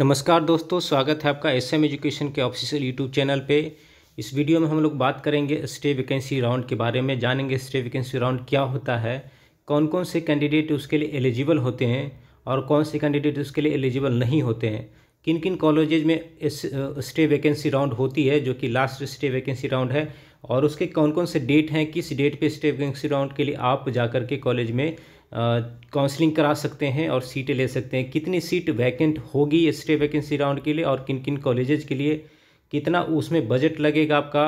नमस्कार दोस्तों स्वागत है आपका एस एम एजुकेशन के ऑफिशियल यूट्यूब चैनल पे इस वीडियो में हम लोग बात करेंगे स्टे वैकेंसी राउंड के बारे में जानेंगे स्टे वैकेंसी राउंड क्या होता है कौन कौन से कैंडिडेट उसके लिए एलिजिबल होते हैं और कौन से कैंडिडेट उसके लिए एलिजिबल नहीं होते हैं किन किन कॉलेजेज में स्टे वैकेंसी राउंड होती है जो कि लास्ट स्टे वैकेंसी राउंड है और उसके कौन कौन से डेट हैं किस डेट पर स्टे वैकेंसी राउंड के लिए आप जा के कॉलेज में काउंसलिंग करा सकते हैं और सीटें ले सकते हैं कितनी सीट वैकेंट होगी स्टे वैकेंसी राउंड के लिए और किन किन कॉलेजेज के लिए कितना उसमें बजट लगेगा आपका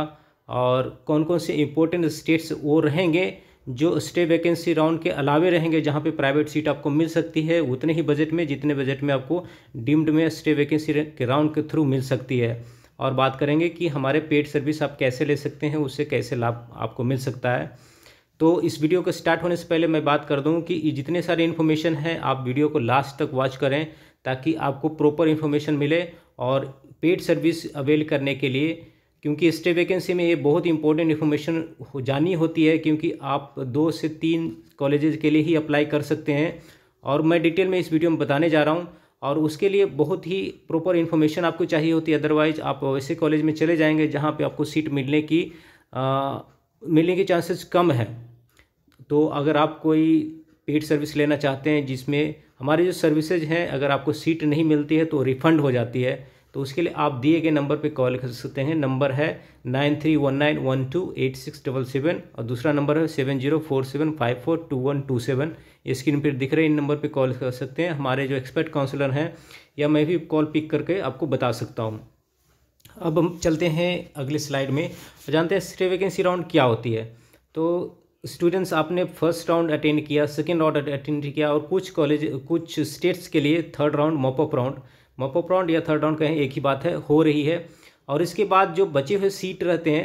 और कौन कौन से इम्पोर्टेंट स्टेट्स वो रहेंगे जो स्टे वैकेंसी राउंड के अलावे रहेंगे जहाँ पे प्राइवेट सीट आपको मिल सकती है उतने ही बजट में जितने बजट में आपको डीम्ड में स्टे वैकेंसी के राउंड के थ्रू मिल सकती है और बात करेंगे कि हमारे पेड सर्विस आप कैसे ले सकते हैं उससे कैसे लाभ आपको मिल सकता है तो इस वीडियो के स्टार्ट होने से पहले मैं बात कर दूं कि जितने सारे इन्फॉर्मेशन हैं आप वीडियो को लास्ट तक वॉच करें ताकि आपको प्रॉपर इन्फॉर्मेशन मिले और पेड सर्विस अवेल करने के लिए क्योंकि स्टे वैकेंसी में ये बहुत इंपॉर्टेंट इन्फॉर्मेशन हो जानी होती है क्योंकि आप दो से तीन कॉलेजेस के लिए ही अप्लाई कर सकते हैं और मैं डिटेल में इस वीडियो में बताने जा रहा हूँ और उसके लिए बहुत ही प्रॉपर इन्फॉर्मेशन आपको चाहिए होती है अदरवाइज आप ऐसे कॉलेज में चले जाएंगे जहाँ पर आपको सीट मिलने की आ, मिलने के चांसेस कम है तो अगर आप कोई पेड सर्विस लेना चाहते हैं जिसमें हमारे जो सर्विसेज हैं अगर आपको सीट नहीं मिलती है तो रिफ़ंड हो जाती है तो उसके लिए आप दिए गए नंबर पे कॉल कर सकते हैं नंबर है nine three one nine one two eight six double seven और दूसरा नंबर है seven zero four seven five four two one two seven screen पर दिख रहे इन नंबर पे कॉल कर सकते हैं हमारे जो एक्सपर्ट काउंसलर हैं या मैं भी कॉल पिक करके आपको बता सकता हूँ अब हम चलते हैं अगले स्लाइड में जानते हैं स्टे वैकेंसी राउंड क्या होती है तो स्टूडेंट्स आपने फर्स्ट राउंड अटेंड किया सेकेंड राउंड अटेंड किया और कुछ कॉलेज कुछ स्टेट्स के लिए third round mop up round mop up round या थर्ड राउंड कहें एक ही बात है हो रही है और इसके बाद जो बचे हुए सीट रहते हैं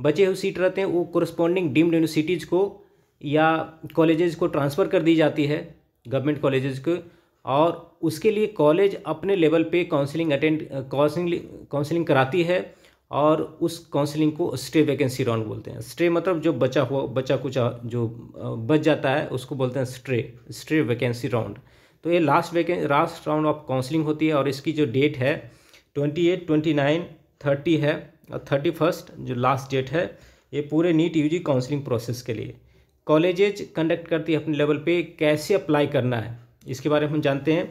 बचे हुए सीट रहते हैं वो कोरस्पॉन्डिंग डीम्ड यूनिवर्सिटीज़ को या कॉलेजेस को ट्रांसफ़र कर दी जाती है गवर्नमेंट कॉलेजेस को और उसके लिए कॉलेज अपने लेवल पे काउंसलिंग अटेंड काउंसलिंग काउंसलिंग कराती है और उस काउंसलिंग को स्ट्रे वैकेंसी राउंड बोलते हैं स्ट्रे मतलब जो बचा हुआ बचा कुछ जो बच जाता है उसको बोलते हैं स्ट्रे स्ट्रे वैकेंसी राउंड तो ये लास्ट वैकें लास्ट राउंड ऑफ काउंसलिंग होती है और इसकी जो डेट है twenty eight twenty nine thirty है और थर्टी फर्स्ट जो लास्ट डेट है ये पूरे NEET U G counselling process के लिए कॉलेजेज कंडक्ट करती है अपने लेवल पर कैसे अप्लाई करना है इसके बारे में हम जानते हैं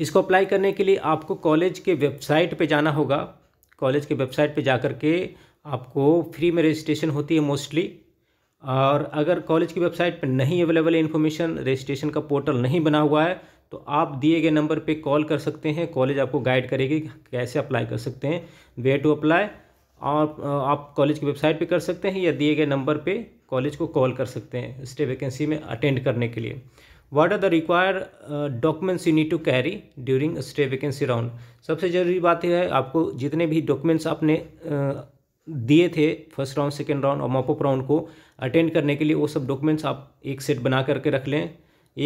इसको अप्लाई करने के लिए आपको कॉलेज के वेबसाइट पे जाना होगा कॉलेज के वेबसाइट पे जा के आपको फ्री में रजिस्ट्रेशन होती है मोस्टली और अगर कॉलेज की वेबसाइट पर नहीं अवेलेबल है इन्फॉर्मेशन रजिस्ट्रेशन का पोर्टल नहीं बना हुआ है तो आप दिए गए नंबर पे कॉल कर सकते हैं कॉलेज आपको गाइड करेगी कैसे अप्लाई कर सकते हैं वे टू अप्लाई और आप कॉलेज की वेबसाइट पे कर सकते हैं या दिए गए नंबर पे कॉलेज को कॉल कर सकते हैं स्टे वैकेंसी में अटेंड करने के लिए what are the required documents you need to carry during stray vacancy round सबसे ज़रूरी बात यह है आपको जितने भी डॉक्यूमेंट्स आपने uh, दिए थे फर्स्ट राउंड सेकेंड राउंड और मॉपअप राउंड को अटेंड करने के लिए वो सब डॉक्यूमेंट्स आप एक सेट बना करके रख लें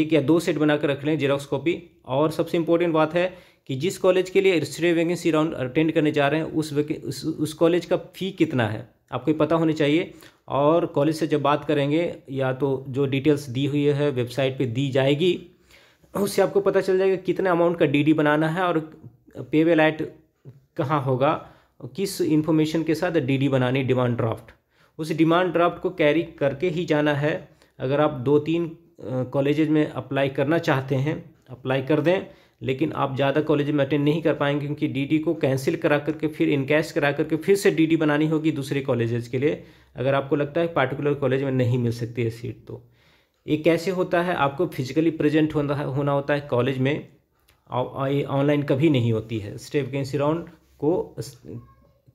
एक या दो सेट बना कर रख लें जेरोक्स कॉपी और सबसे इंपॉर्टेंट बात है कि जिस कॉलेज के लिए स्टे वैकेंसी राउंड अटेंड करने जा रहे हैं उस उस, उस कॉलेज का फ़ी कितना है आपको पता होनी चाहिए और कॉलेज से जब बात करेंगे या तो जो डिटेल्स दी हुई है वेबसाइट पे दी जाएगी उससे आपको पता चल जाएगा कितने अमाउंट का डीडी बनाना है और पे वे लाइट कहाँ होगा किस इन्फॉर्मेशन के साथ डीडी बनानी डिमांड ड्राफ्ट उस डिमांड ड्राफ्ट को कैरी करके ही जाना है अगर आप दो तीन कॉलेज में अप्लाई करना चाहते हैं अप्लाई कर दें लेकिन आप ज़्यादा कॉलेज में अटेंड नहीं कर पाएंगे क्योंकि डीडी को कैंसिल करा करके फिर इनकैश करा करके फिर से डीडी बनानी होगी दूसरे कॉलेजेस के लिए अगर आपको लगता है पार्टिकुलर कॉलेज में नहीं मिल सकती है सीट तो ये कैसे होता है आपको फिजिकली प्रेजेंट होना होना होता है कॉलेज में ये ऑनलाइन कभी नहीं होती है स्टेप वैकेंसी राउंड को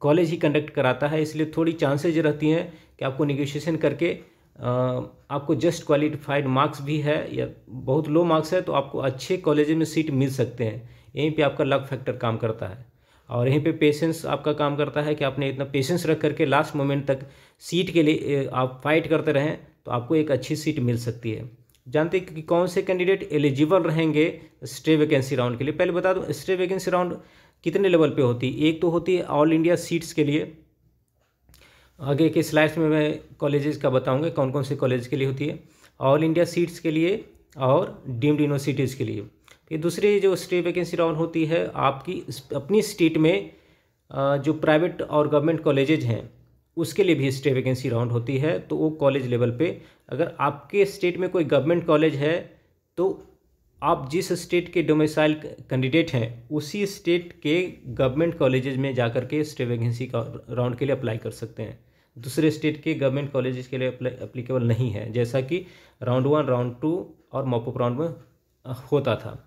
कॉलेज ही कंडक्ट कराता है इसलिए थोड़ी चांसेज रहती हैं कि आपको निगोशिएशन करके आपको जस्ट क्वालिफाइड मार्क्स भी है या बहुत लो मार्क्स है तो आपको अच्छे कॉलेज में सीट मिल सकते हैं यहीं पे आपका लक फैक्टर काम करता है और यहीं पे पेशेंस आपका काम करता है कि आपने इतना पेशेंस रख करके लास्ट मोमेंट तक सीट के लिए आप फाइट करते रहें तो आपको एक अच्छी सीट मिल सकती है जानते हैं कि कौन से कैंडिडेट एलिजिबल रहेंगे स्टे वैकेंसी राउंड के लिए पहले बता दूँ स्टे वैकेंसी राउंड कितने लेवल पे होती है एक तो होती है ऑल इंडिया सीट्स के लिए आगे के स्लाइड्स में मैं कॉलेजेस का बताऊंगा कौन कौन से कॉलेज के लिए होती है ऑल इंडिया सीट्स के लिए और डीम्ड यूनिवर्सिटीज़ के लिए फिर दूसरी जो स्टेट वैकेंसी राउंड होती है आपकी अपनी स्टेट में जो प्राइवेट और गवर्नमेंट कॉलेजेज हैं उसके लिए भी स्टेट वैकेंसी राउंड होती है तो वो कॉलेज लेवल पे अगर आपके स्टेट में कोई गवर्नमेंट कॉलेज है तो आप जिस स्टेट के डोमिसाइल कैंडिडेट हैं उसी स्टेट के गवर्नमेंट कॉलेज में जा के स्टेट वैकेंसी का राउंड के लिए अप्लाई कर सकते हैं दूसरे स्टेट के गवर्नमेंट कॉलेज के लिए अप्लीकेबल नहीं है जैसा कि राउंड वन राउंड टू और मॉपअप राउंड में होता था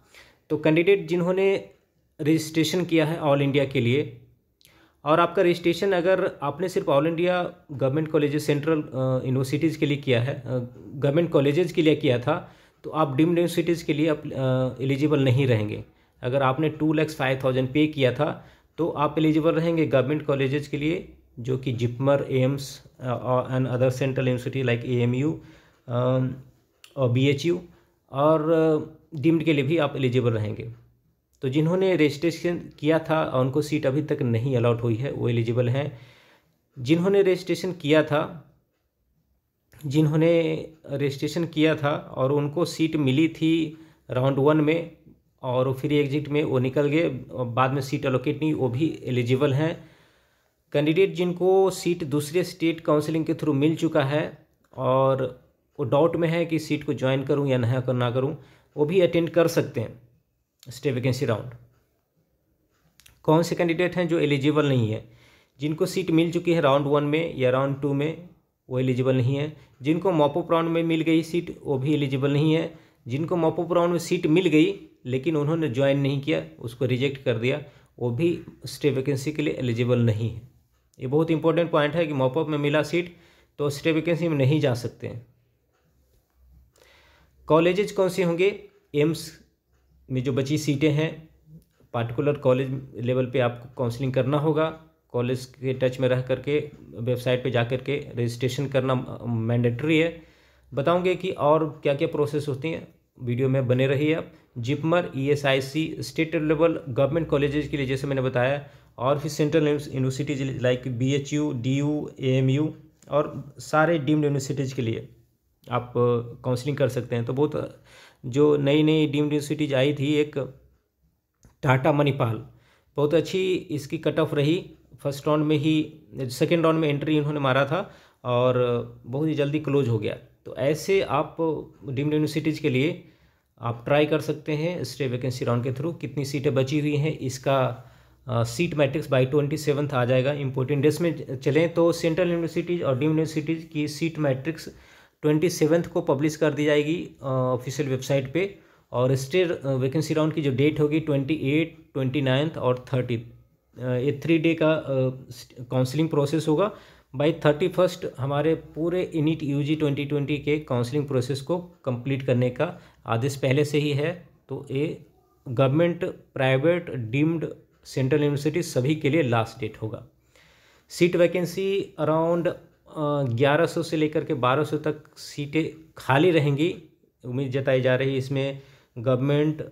तो कैंडिडेट जिन्होंने रजिस्ट्रेशन किया है ऑल इंडिया के लिए और आपका रजिस्ट्रेशन अगर आपने सिर्फ all India government colleges central universities के लिए किया है गवर्नमेंट कॉलेजेस के लिए किया था तो आप डीम्ड यूनिवर्सिटीज़ के लिए आप एलिजिबल नहीं रहेंगे अगर आपने टू लैक्स फाइव थाउजेंड पे किया था तो आप एलिजिबल रहेंगे गवर्नमेंट कॉलेजेस के लिए जो कि JIPMER AIIMS and other central university like A M U और बी एच यू और डीम्ड के लिए भी आप एलिजिबल रहेंगे तो जिन्होंने रजिस्ट्रेशन uh, किया था और उनको सीट अभी तक नहीं अलाउट हुई है वो एलिजिबल हैं जिन्होंने रजिस्ट्रेशन किया था जिन्होंने रजिस्ट्रेशन किया था और उनको सीट मिली थी राउंड वन में और फिर एग्जिट में वो निकल गए बाद में सीट अलोकेट नहीं वो भी एलिजिबल हैं कैंडिडेट जिनको सीट दूसरे स्टेट काउंसिलिंग के थ्रू मिल चुका है और वो डाउट में है कि सीट को ज्वाइन करूं या नया ना करूं वो भी अटेंड कर सकते हैं स्टे वैकेंसी राउंड कौन से कैंडिडेट हैं जो एलिजिबल नहीं है जिनको सीट मिल चुकी है राउंड वन में या राउंड टू में वो एलिजिबल नहीं है जिनको मॉपअप राउंड में मिल गई सीट वो भी एलिजिबल नहीं है जिनको मॉपअप राउंड में सीट मिल गई लेकिन उन्होंने ज्वाइन नहीं किया उसको रिजेक्ट कर दिया वो भी स्टे वैकेंसी के लिए एलिजिबल नहीं है ये बहुत इंपॉर्टेंट पॉइंट है कि मॉपअप में मिला सीट तो स्टे वैकेंसी में नहीं जा सकते कॉलेजेज कौन से होंगे एम्स में जो बची सीटें हैं पार्टिकुलर कॉलेज लेवल पे आपको काउंसलिंग करना होगा कॉलेज के टच में रह करके वेबसाइट पे जा करके रजिस्ट्रेशन करना मैंडेटरी है बताऊंगे कि और क्या क्या प्रोसेस होती हैं वीडियो में बने रही आप JIPMER ESIC e state level government college के लिए जैसे मैंने बताया और फिर central universities like B H U D U A M U और सारे डीम्ड यूनिवर्सिटीज के लिए आप काउंसलिंग कर सकते हैं तो बहुत जो नई नई डीम्ड यूनिवर्सिटीज आई थी एक टाटा मणिपाल बहुत अच्छी इसकी कट ऑफ रही फर्स्ट राउंड में ही सेकेंड राउंड में एंट्री इन्होंने मारा था और बहुत ही जल्दी क्लोज हो गया तो ऐसे आप डीम्ड यूनिवर्सिटीज़ के लिए आप ट्राई कर सकते हैं स्टे वैकेंसी राउंड के थ्रू कितनी सीटें बची हुई हैं इसका seat matrix by twenty seventh आ जाएगा इंपोर्टेंट डेट्स में चलें तो सेंट्रल यूनिवर्सिटीज़ और डीम्ड यूनिवर्सिटीज़ की सीट मैट्रिक्स ट्वेंटी सेवन्थ को पब्लिश कर दी जाएगी ऑफिशियल वेबसाइट पे और स्टे वैकेंसी राउंड की जो डेट होगी ट्वेंटी एट ट्वेंटी नाइन्थ और थर्टी ये थ्री डे का काउंसलिंग प्रोसेस होगा बाई थर्टी फर्स्ट हमारे पूरे NEET U G twenty twenty के काउंसलिंग प्रोसेस को कंप्लीट करने का आदेश पहले से ही है तो ये government private deemed central university सभी के लिए लास्ट डेट होगा सीट वैकेंसी अराउंड ग्यारह सौ से लेकर के बारह सौ तक सीटें खाली रहेंगी उम्मीद जताई जा रही है इसमें गवर्नमेंट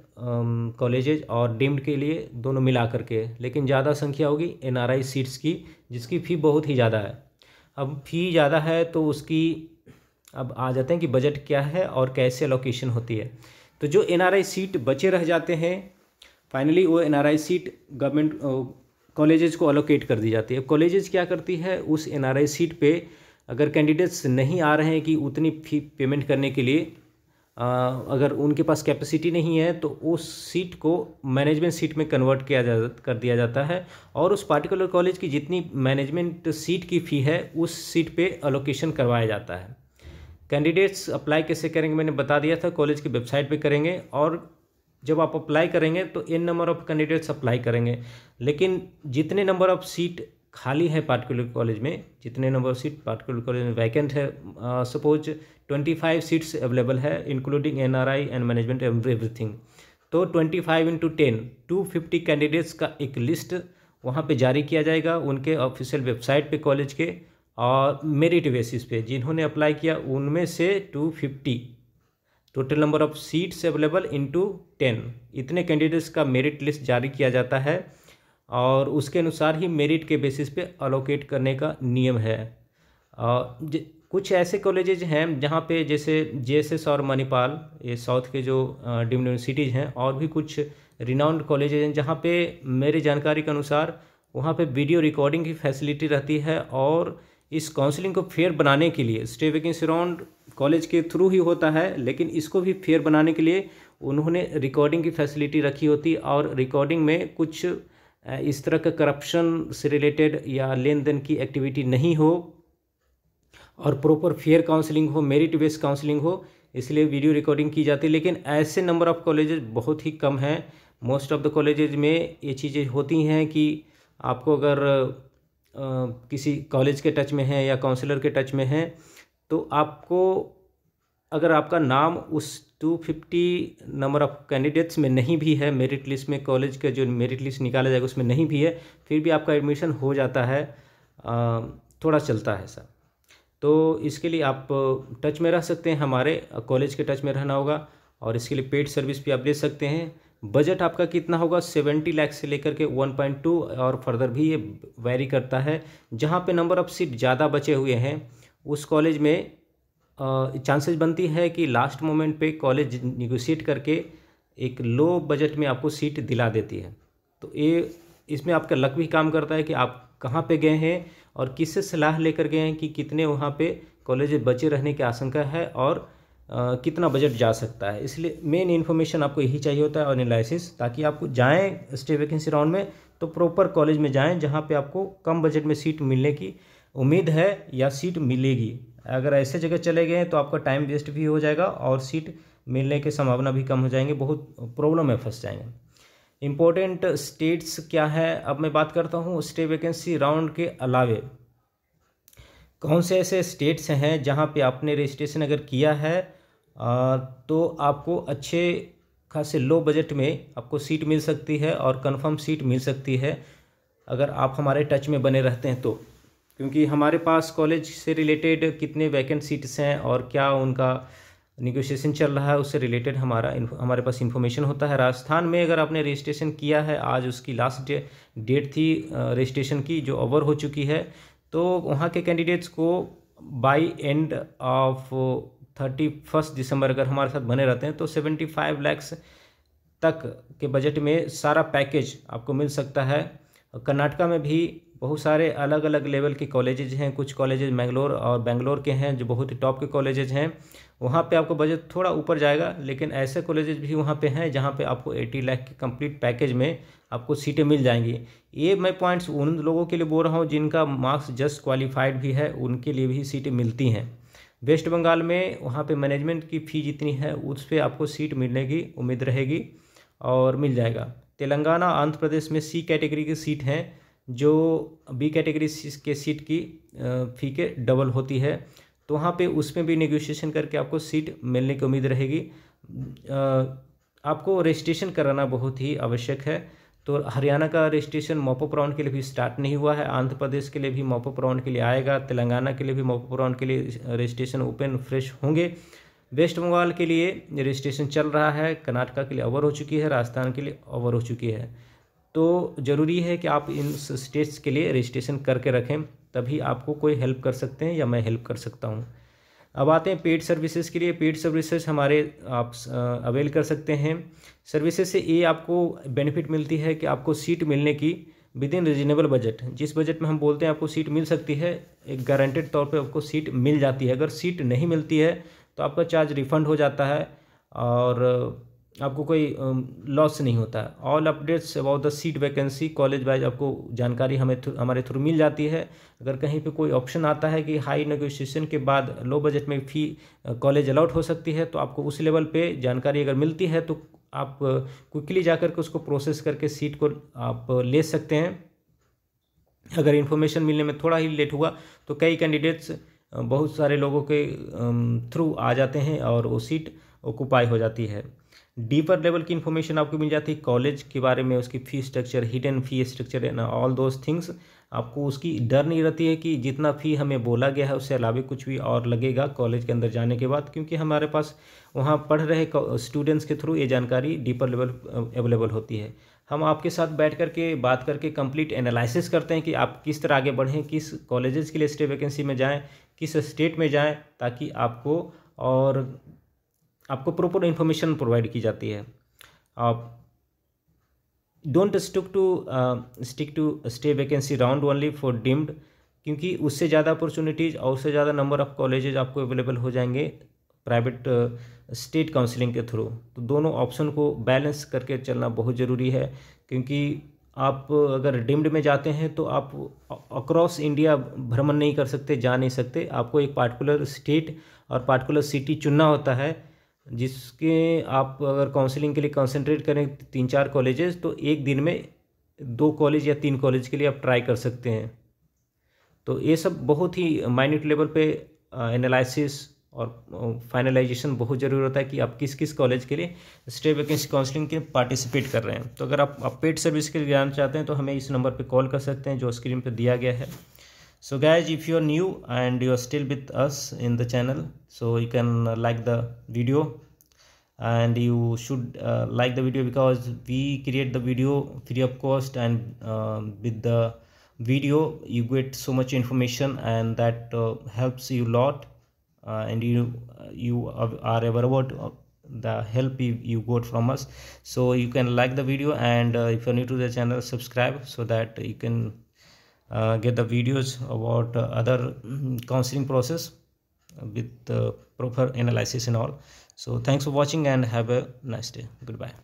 कॉलेजेज और डीम्ड के लिए दोनों मिला करके लेकिन ज़्यादा संख्या होगी एनआरआई सीट्स की जिसकी फ़ी बहुत ही ज़्यादा है अब फ़ी ज़्यादा है तो उसकी अब आ जाते हैं कि बजट क्या है और कैसे लोकेशन होती है तो जो एन सीट बचे रह जाते हैं फाइनली वो एन सीट गवर्नमेंट कॉलेजेस को अलोकेट कर दी जाती है कॉलेजेस क्या करती है उस एन सीट पे अगर कैंडिडेट्स नहीं आ रहे हैं कि उतनी फी पेमेंट करने के लिए अगर उनके पास कैपेसिटी नहीं है तो उस सीट को मैनेजमेंट सीट में कन्वर्ट किया जा कर दिया जाता है और उस पार्टिकुलर कॉलेज की जितनी मैनेजमेंट सीट की फ़ी है उस सीट पे अलोकेशन करवाया जाता है कैंडिडेट्स अप्लाई कैसे करेंगे मैंने बता दिया था कॉलेज की वेबसाइट पे करेंगे और जब आप अप्लाई करेंगे तो इन नंबर ऑफ़ कैंडिडेट्स अप्लाई करेंगे लेकिन जितने नंबर ऑफ़ सीट खाली है पार्टिकुलर कॉलेज में जितने नंबर सीट पार्टिकुलर कॉलेज में वैकेंट है suppose twenty five seats available है including N R I and management everything तो twenty five into ten two fifty candidates का एक लिस्ट वहाँ पे जारी किया जाएगा उनके ऑफिशियल वेबसाइट पे कॉलेज के और मेरिट बेसिस पे जिन्होंने अप्लाई किया उनमें से two fifty total number of seats available into ten इतने कैंडिडेट्स का मेरिट लिस्ट जारी किया जाता है और उसके अनुसार ही मेरिट के बेसिस पे अलोकेट करने का नियम है और कुछ ऐसे कॉलेजेज हैं जहाँ पे जैसे एस और मणिपाल ये साउथ के जो डिम यूनिवर्सिटीज़ हैं और भी कुछ रिनाउंड कॉलेजेज हैं जहाँ पे मेरे जानकारी के अनुसार वहाँ पे वीडियो रिकॉर्डिंग की फैसिलिटी रहती है और इस काउंसलिंग को फेयर बनाने के लिए स्टे वेकिंग राउंड कॉलेज के थ्रू ही होता है लेकिन इसको भी फेयर बनाने के लिए उन्होंने रिकॉर्डिंग की फैसिलिटी रखी होती और रिकॉर्डिंग में कुछ इस तरह का करप्शन से रिलेटेड या लेन देन की एक्टिविटी नहीं हो और प्रॉपर फेयर काउंसलिंग हो मेरिट बेस्ड काउंसलिंग हो इसलिए वीडियो रिकॉर्डिंग की जाती है लेकिन ऐसे नंबर ऑफ़ कॉलेजेस बहुत ही कम हैं मोस्ट ऑफ़ द कॉलेजेज में ये चीज़ें होती हैं कि आपको अगर आ, किसी कॉलेज के टच में हैं या काउंसलर के टच में हैं तो आपको अगर आपका नाम उस two fifty number of candidates में नहीं भी है मेरिट लिस्ट में कॉलेज का जो मेरिट लिस्ट निकाला जाएगा उसमें नहीं भी है फिर भी आपका एडमिशन हो जाता है थोड़ा चलता है सर तो इसके लिए आप टच में रह सकते हैं हमारे कॉलेज के टच में रहना होगा और इसके लिए पेड सर्विस भी आप ले सकते हैं बजट आपका कितना होगा सेवेंटी लाख से लेकर के वन पॉइंट टू और फर्दर भी ये वैरी करता है जहाँ पे नंबर ऑफ़ सीट ज़्यादा बचे हुए हैं उस कॉलेज में चांसेस बनती है कि लास्ट मोमेंट पे कॉलेज निगोशिएट करके एक लो बजट में आपको सीट दिला देती है तो ये इसमें आपका लक भी काम करता है कि आप कहाँ पे गए हैं और किससे सलाह लेकर गए हैं कि कितने वहाँ पे कॉलेज बचे रहने की आशंका है और आ, कितना बजट जा सकता है इसलिए मेन इन्फॉर्मेशन आपको यही चाहिए होता है और एनालिसिस ताकि आपको जाएँ स्टे वैकेंसी राउंड में तो प्रॉपर कॉलेज में जाएँ जहाँ पर आपको कम बजट में सीट मिलने की उम्मीद है या सीट मिलेगी अगर ऐसे जगह चले गए तो आपका टाइम वेस्ट भी हो जाएगा और सीट मिलने की संभावना भी कम हो जाएंगे बहुत प्रॉब्लम में फंस जाएंगे इम्पोर्टेंट स्टेट्स क्या है अब मैं बात करता हूँ स्टे वैकेंसी राउंड के अलावे कौन से ऐसे स्टेट्स हैं जहाँ पे आपने रजिस्ट्रेशन अगर किया है तो आपको अच्छे खासे लो बजट में आपको सीट मिल सकती है और कंफर्म सीट मिल सकती है अगर आप हमारे टच में बने रहते हैं तो क्योंकि हमारे पास कॉलेज से रिलेटेड कितने वैकेंट सीट्स हैं और क्या उनका निगोशिएशन चल रहा है उससे रिलेटेड हमारा हमारे पास इन्फॉर्मेशन होता है राजस्थान में अगर आपने रजिस्ट्रेशन किया है आज उसकी लास्ट डे, डेट थी रजिस्ट्रेशन की जो ओवर हो चुकी है तो वहाँ के कैंडिडेट्स को by end of thirty first दिसंबर अगर हमारे साथ बने रहते हैं तो सेवेंटी फाइव लैक्स तक के बजट में सारा पैकेज आपको मिल सकता है कर्नाटका में भी बहुत सारे अलग अलग लेवल के कॉलेजेज हैं कुछ कॉलेजेज मैंगलोर और बेंगलोर के हैं जो बहुत ही टॉप के कॉलेजेज हैं वहाँ पे आपको बजट थोड़ा ऊपर जाएगा लेकिन ऐसे कॉलेजेस भी वहाँ पे हैं जहाँ पे आपको 80 लाख के कंप्लीट पैकेज में आपको सीटें मिल जाएंगी ये मैं पॉइंट्स उन लोगों के लिए बोल रहा हूँ जिनका मार्क्स जस्ट क्वालिफाइड भी है उनके लिए भी सीटें मिलती हैं वेस्ट बंगाल में वहाँ पर मैनेजमेंट की फ़ी जितनी है उस पर आपको सीट मिलने की उम्मीद रहेगी और मिल जाएगा तेलंगाना आंध्र प्रदेश में सी कैटेगरी की सीट हैं जो बी कैटेगरी के सीट की फ़ी के डबल होती है तो वहाँ पे उसमें भी नेगोशिएशन करके आपको सीट मिलने की उम्मीद रहेगी आपको रजिस्ट्रेशन कराना बहुत ही आवश्यक है तो हरियाणा का रजिस्ट्रेशन मोपो राउंड के लिए भी स्टार्ट नहीं हुआ है आंध्र प्रदेश के लिए भी मोपो राउंड के लिए आएगा तेलंगाना के लिए भी मोपो राउंड के लिए रजिस्ट्रेशन ओपन फ्रेश होंगे वेस्ट बंगाल के लिए रजिस्ट्रेशन चल रहा है कर्नाटका के लिए ओवर हो चुकी है राजस्थान के लिए ओवर हो चुकी है तो ज़रूरी है कि आप इन स्टेट्स के लिए रजिस्ट्रेशन करके रखें तभी आपको कोई हेल्प कर सकते हैं या मैं हेल्प कर सकता हूँ अब आते हैं पेड सर्विसेज के लिए पेड सर्विसेज हमारे आप अवेल कर सकते हैं सर्विसेज से ये आपको बेनिफिट मिलती है कि आपको सीट मिलने की विद इन रिजनेबल बजट जिस बजट में हम बोलते हैं आपको सीट मिल सकती है एक गारंटेड तौर पे आपको सीट मिल जाती है अगर सीट नहीं मिलती है तो आपका चार्ज रिफंड हो जाता है और आपको कोई लॉस नहीं होता है all updates about the seat vacancy college wise आपको जानकारी हमें थु, हमारे थ्रू मिल जाती है अगर कहीं पे कोई ऑप्शन आता है कि हाई नेगोशिएशन के बाद लो बजट में फी कॉलेज अलाउट हो सकती है तो आपको उस लेवल पे जानकारी अगर मिलती है तो आप क्विकली जा के उसको प्रोसेस करके सीट को आप ले सकते हैं अगर इन्फॉर्मेशन मिलने में थोड़ा ही लेट हुआ तो कई कैंडिडेट्स बहुत सारे लोगों के थ्रू आ जाते हैं और वो सीट ऑक्यूपाई हो जाती है डीपर लेवल की इन्फॉर्मेशन आपको मिल जाती है कॉलेज के बारे में उसकी fee structure hidden fee structure and all those things आपको उसकी डर नहीं रहती है कि जितना फ़ी हमें बोला गया है उससे अलावा कुछ भी और लगेगा कॉलेज के अंदर जाने के बाद क्योंकि हमारे पास वहाँ पढ़ रहे स्टूडेंट्स के थ्रू ये जानकारी डीपर लेवल अवेलेबल होती है हम आपके साथ बैठ कर के बात करके कंप्लीट एनालिसिस करते हैं कि आप किस तरह आगे बढ़ें किस कॉलेजेस के लिए स्टे वैकेंसी में जाएँ किस स्टेट में जाएँ ताकि आपको और आपको प्रॉपर इन्फॉर्मेशन प्रोवाइड की जाती है आप don't stick to stick to stray vacancy round only for deemed क्योंकि उससे ज़्यादा अपॉर्चुनिटीज़ और उससे ज़्यादा नंबर ऑफ कॉलेजेज आपको अवेलेबल हो जाएंगे प्राइवेट स्टेट काउंसलिंग के थ्रू तो दोनों ऑप्शन को बैलेंस करके चलना बहुत ज़रूरी है क्योंकि आप अगर डिम्ड में जाते हैं तो आप अक्रॉस इंडिया भ्रमण नहीं कर सकते जा नहीं सकते आपको एक पार्टिकुलर स्टेट और पार्टिकुलर सिटी चुनना होता है जिसके आप अगर काउंसलिंग के लिए कंसंट्रेट करें तीन चार कॉलेजेस तो एक दिन में दो कॉलेज या तीन कॉलेज के लिए आप ट्राई कर सकते हैं तो ये सब बहुत ही माइन्यूट लेवल पे एनालिसिस और फाइनलाइजेशन बहुत ज़रूरी होता है कि आप किस किस कॉलेज के लिए स्टेट वैकेंसी काउंसलिंग के पार्टिसिपेट कर रहे हैं तो अगर आप, आप पेड सर्विस के लिए जाना चाहते हैं तो हमें इस नंबर पर कॉल कर सकते हैं जो स्क्रीन पर दिया गया है so guys if you're new and you're still with us in the channel so you can uh, like the video and you should uh, like the video because we create the video free of cost and um, with the video you get so much information and that uh, helps you a lot uh, and you you are aware about uh, the help you, you got from us so you can like the video and uh, if you're new to the channel subscribe so that you can uh, get the videos about uh, other mm, counseling process with uh, proper analysis and all so thanks for watching and have a nice day goodbye